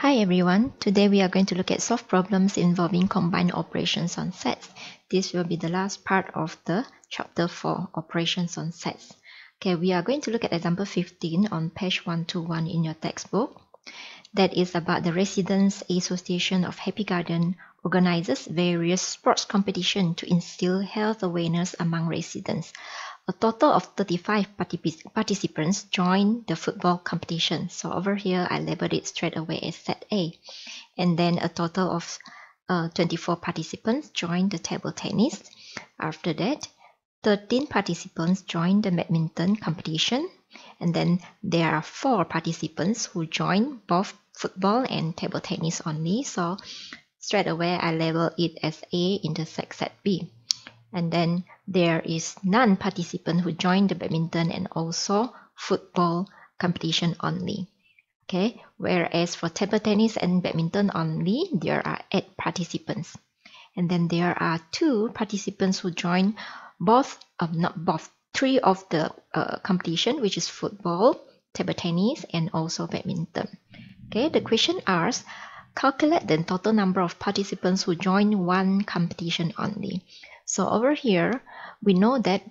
Hi everyone, today we are going to look at solve problems involving combined operations on sets. This will be the last part of the chapter 4, operations on sets. Okay, we are going to look at example 15 on page 121 in your textbook. That is about the Residents Association of Happy Garden organizes various sports competition to instill health awareness among residents. A total of 35 particip participants joined the football competition. So over here, I labeled it straight away as set A. And then a total of uh, 24 participants joined the table tennis. After that, 13 participants joined the badminton competition. And then there are four participants who joined both football and table tennis only. So straight away, I label it as A in the set B. And then there is non-participant who join the badminton and also football competition only. Okay, whereas for table tennis and badminton only, there are eight participants. And then there are two participants who join both, um, not both, three of the uh, competition, which is football, table tennis, and also badminton. Okay, the question asks, calculate the total number of participants who join one competition only. So over here, we know that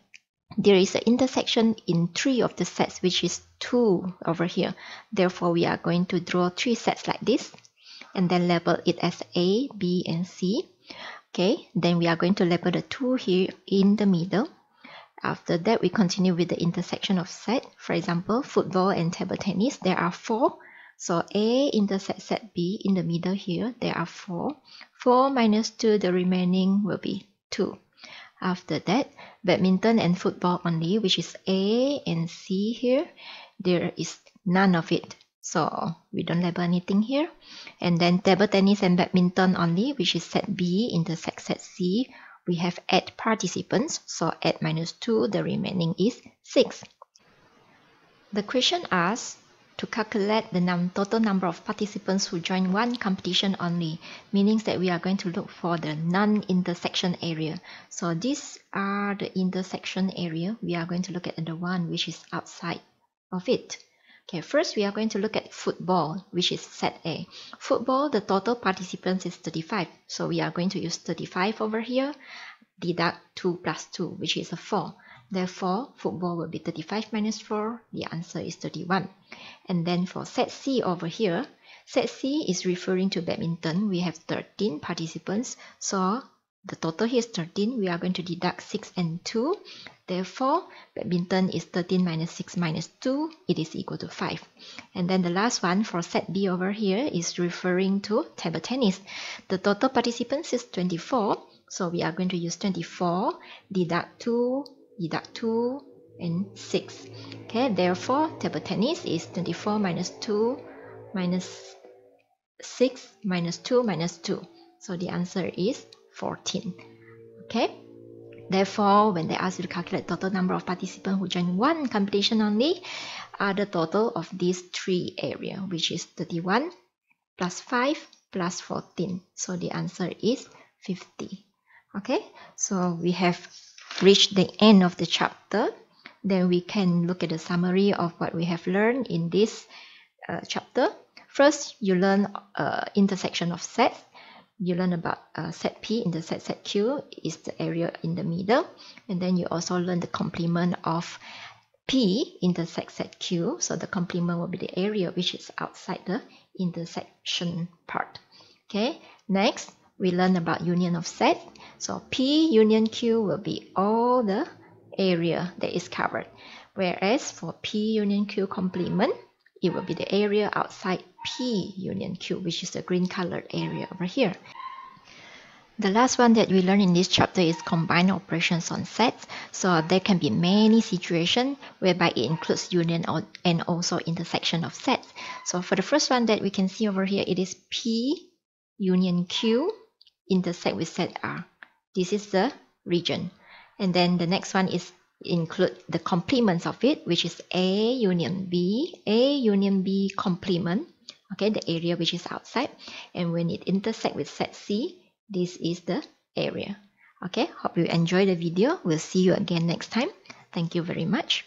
there is an intersection in three of the sets, which is 2 over here. Therefore, we are going to draw three sets like this and then label it as A, B, and C. Okay, then we are going to label the 2 here in the middle. After that, we continue with the intersection of set. For example, football and table tennis, there are 4. So A intersect set B in the middle here, there are 4. 4 minus 2, the remaining will be 2. After that, badminton and football only, which is A and C here. There is none of it. So we don't label anything here. And then table tennis and badminton only, which is set B, intersect set C. We have 8 participants, so 8 minus 2, the remaining is 6. The question asks, to calculate the num total number of participants who join one competition only, meaning that we are going to look for the non-intersection area. So these are the intersection area. We are going to look at the one which is outside of it. Okay, first we are going to look at football, which is set A. Football, the total participants is 35. So we are going to use 35 over here, deduct 2 plus 2, which is a 4. Therefore, football will be 35 minus 4. The answer is 31. And then for set C over here, set C is referring to badminton. We have 13 participants. So the total here is 13. We are going to deduct 6 and 2. Therefore, badminton is 13 minus 6 minus 2. It is equal to 5. And then the last one for set B over here is referring to table tennis. The total participants is 24. So we are going to use 24, deduct 2 deduct 2 and 6. Okay, therefore, table tennis is 24 minus 2 minus 6 minus 2 minus 2. So the answer is 14. Okay, therefore, when they ask you to calculate total number of participants who join one competition only, are the total of these three area, which is 31 plus 5 plus 14. So the answer is 50. Okay, so we have reached the end of the chapter, then we can look at the summary of what we have learned in this uh, chapter. First, you learn uh, intersection of sets. You learn about uh, set P intersect set Q is the area in the middle. And then you also learn the complement of P intersect set Q. So the complement will be the area which is outside the intersection part. Okay, next, we learn about union of set. So P union Q will be all the area that is covered. Whereas for P union Q complement, it will be the area outside P union Q, which is the green colored area over here. The last one that we learn in this chapter is combined operations on sets. So there can be many situations whereby it includes union and also intersection of sets. So for the first one that we can see over here, it is P union Q intersect with set R. This is the region. And then the next one is include the complements of it, which is A union B, A union B complement, okay, the area which is outside. And when it intersect with set C, this is the area. Okay, hope you enjoy the video. We'll see you again next time. Thank you very much.